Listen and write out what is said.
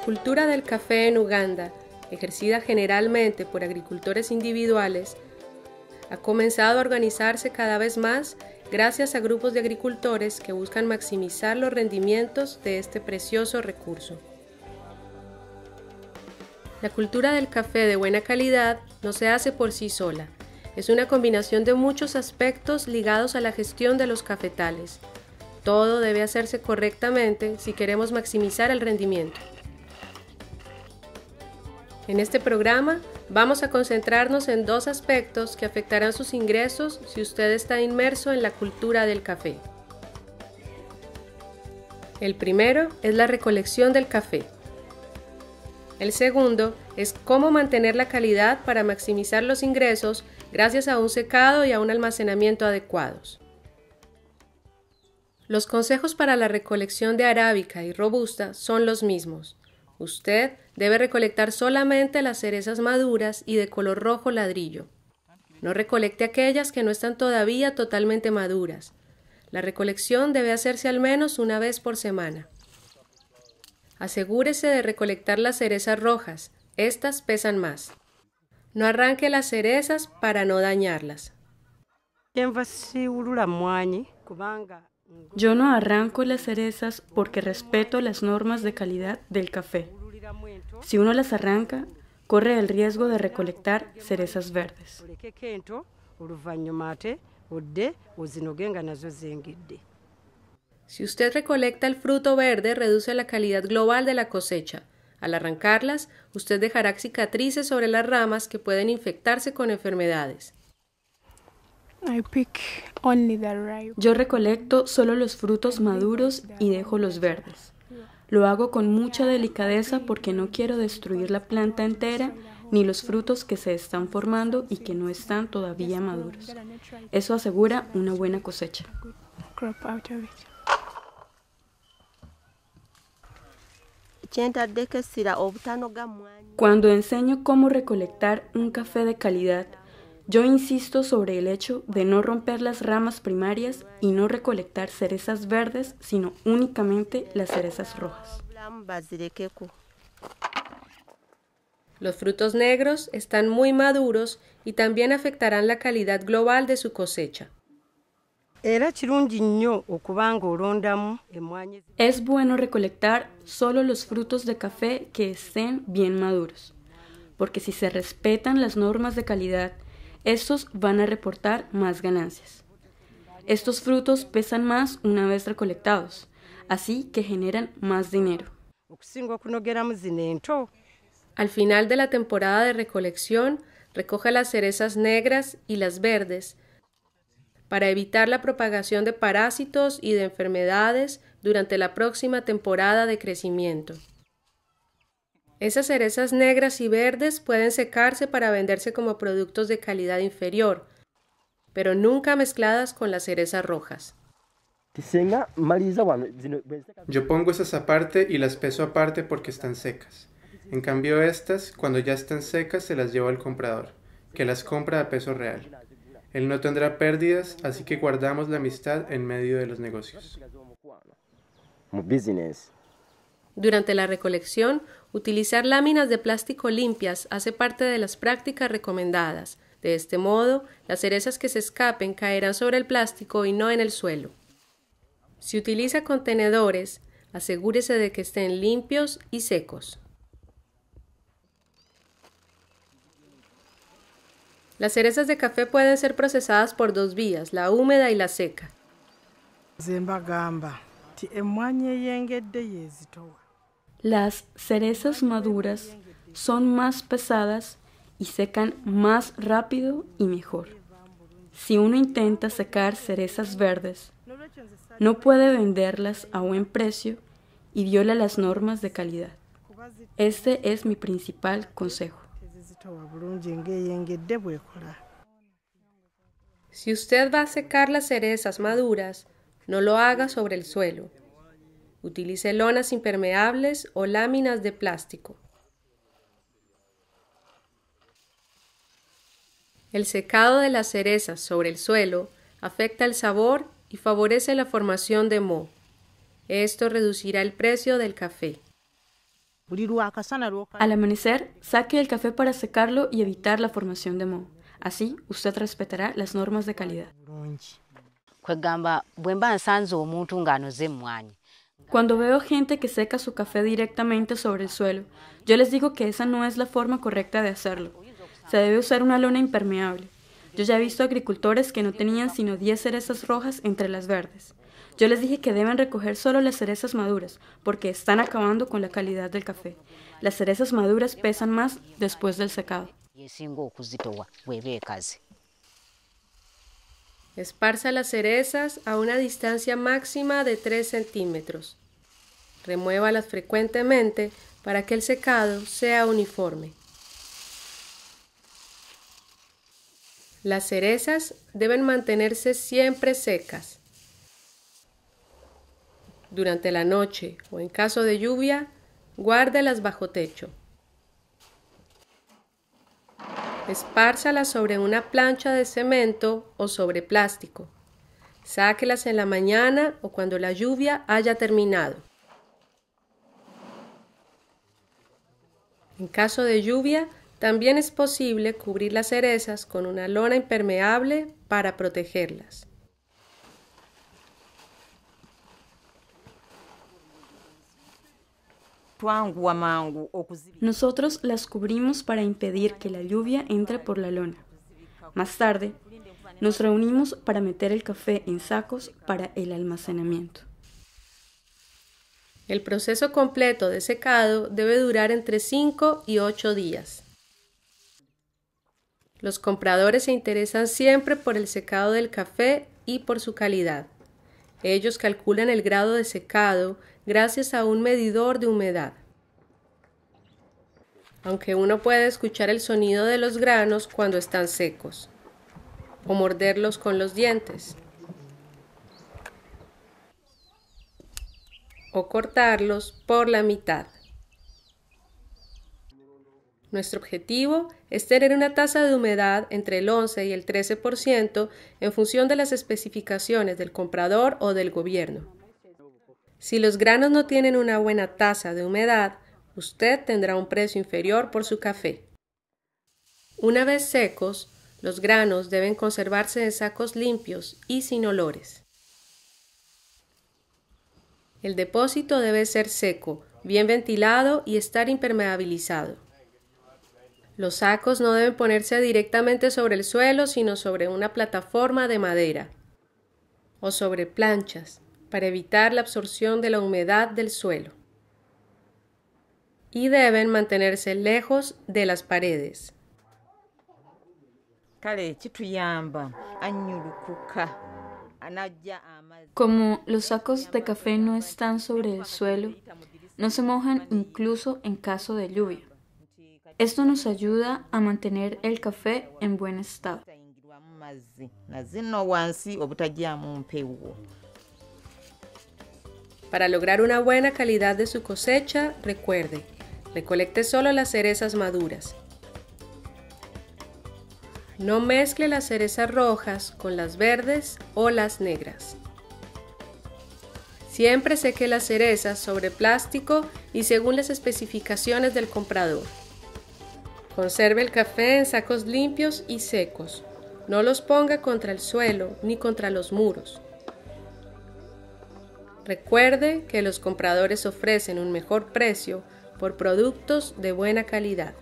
La cultura del café en Uganda, ejercida generalmente por agricultores individuales, ha comenzado a organizarse cada vez más gracias a grupos de agricultores que buscan maximizar los rendimientos de este precioso recurso. La cultura del café de buena calidad no se hace por sí sola. Es una combinación de muchos aspectos ligados a la gestión de los cafetales. Todo debe hacerse correctamente si queremos maximizar el rendimiento. En este programa vamos a concentrarnos en dos aspectos que afectarán sus ingresos si usted está inmerso en la cultura del café. El primero es la recolección del café. El segundo es cómo mantener la calidad para maximizar los ingresos gracias a un secado y a un almacenamiento adecuados. Los consejos para la recolección de arábica y robusta son los mismos. Usted debe recolectar solamente las cerezas maduras y de color rojo ladrillo. No recolecte aquellas que no están todavía totalmente maduras. La recolección debe hacerse al menos una vez por semana. Asegúrese de recolectar las cerezas rojas, estas pesan más. No arranque las cerezas para no dañarlas. Yo no arranco las cerezas porque respeto las normas de calidad del café. Si uno las arranca, corre el riesgo de recolectar cerezas verdes. Si usted recolecta el fruto verde, reduce la calidad global de la cosecha. Al arrancarlas, usted dejará cicatrices sobre las ramas que pueden infectarse con enfermedades. Yo recolecto solo los frutos maduros y dejo los verdes. Lo hago con mucha delicadeza porque no quiero destruir la planta entera ni los frutos que se están formando y que no están todavía maduros. Eso asegura una buena cosecha. Cuando enseño cómo recolectar un café de calidad, yo insisto sobre el hecho de no romper las ramas primarias y no recolectar cerezas verdes, sino únicamente las cerezas rojas. Los frutos negros están muy maduros y también afectarán la calidad global de su cosecha. Es bueno recolectar solo los frutos de café que estén bien maduros, porque si se respetan las normas de calidad, estos van a reportar más ganancias. Estos frutos pesan más una vez recolectados, así que generan más dinero. Al final de la temporada de recolección, recoge las cerezas negras y las verdes para evitar la propagación de parásitos y de enfermedades durante la próxima temporada de crecimiento. Esas cerezas negras y verdes pueden secarse para venderse como productos de calidad inferior, pero nunca mezcladas con las cerezas rojas. Pues, este Yo pongo esas aparte y las peso aparte porque están secas. En cambio estas, cuando ya están secas, se las llevo al comprador, que las compra a peso real. Él no tendrá pérdidas, así que guardamos la amistad en medio de los negocios. Durante la recolección, Utilizar láminas de plástico limpias hace parte de las prácticas recomendadas. De este modo, las cerezas que se escapen caerán sobre el plástico y no en el suelo. Si utiliza contenedores, asegúrese de que estén limpios y secos. Las cerezas de café pueden ser procesadas por dos vías, la húmeda y la seca. Las cerezas maduras son más pesadas y secan más rápido y mejor. Si uno intenta secar cerezas verdes, no puede venderlas a buen precio y viola las normas de calidad. Este es mi principal consejo. Si usted va a secar las cerezas maduras, no lo haga sobre el suelo, Utilice lonas impermeables o láminas de plástico. El secado de las cerezas sobre el suelo afecta el sabor y favorece la formación de moho. Esto reducirá el precio del café. Al amanecer, saque el café para secarlo y evitar la formación de moho. Así, usted respetará las normas de calidad. Cuando veo gente que seca su café directamente sobre el suelo, yo les digo que esa no es la forma correcta de hacerlo. Se debe usar una lona impermeable. Yo ya he visto agricultores que no tenían sino 10 cerezas rojas entre las verdes. Yo les dije que deben recoger solo las cerezas maduras, porque están acabando con la calidad del café. Las cerezas maduras pesan más después del secado. Esparza las cerezas a una distancia máxima de 3 centímetros. Remuévalas frecuentemente para que el secado sea uniforme. Las cerezas deben mantenerse siempre secas. Durante la noche o en caso de lluvia, guárdelas bajo techo. Espárzalas sobre una plancha de cemento o sobre plástico. Sáquelas en la mañana o cuando la lluvia haya terminado. En caso de lluvia, también es posible cubrir las cerezas con una lona impermeable para protegerlas. Nosotros las cubrimos para impedir que la lluvia entre por la lona. Más tarde, nos reunimos para meter el café en sacos para el almacenamiento. El proceso completo de secado debe durar entre 5 y 8 días. Los compradores se interesan siempre por el secado del café y por su calidad. Ellos calculan el grado de secado, gracias a un medidor de humedad. Aunque uno puede escuchar el sonido de los granos cuando están secos o morderlos con los dientes o cortarlos por la mitad. Nuestro objetivo es tener una tasa de humedad entre el 11 y el 13% en función de las especificaciones del comprador o del gobierno. Si los granos no tienen una buena tasa de humedad, usted tendrá un precio inferior por su café. Una vez secos, los granos deben conservarse en sacos limpios y sin olores. El depósito debe ser seco, bien ventilado y estar impermeabilizado. Los sacos no deben ponerse directamente sobre el suelo, sino sobre una plataforma de madera o sobre planchas, para evitar la absorción de la humedad del suelo. Y deben mantenerse lejos de las paredes. Como los sacos de café no están sobre el suelo, no se mojan incluso en caso de lluvia. Esto nos ayuda a mantener el café en buen estado. Para lograr una buena calidad de su cosecha, recuerde, recolecte solo las cerezas maduras. No mezcle las cerezas rojas con las verdes o las negras. Siempre seque las cerezas sobre plástico y según las especificaciones del comprador. Conserve el café en sacos limpios y secos. No los ponga contra el suelo ni contra los muros. Recuerde que los compradores ofrecen un mejor precio por productos de buena calidad.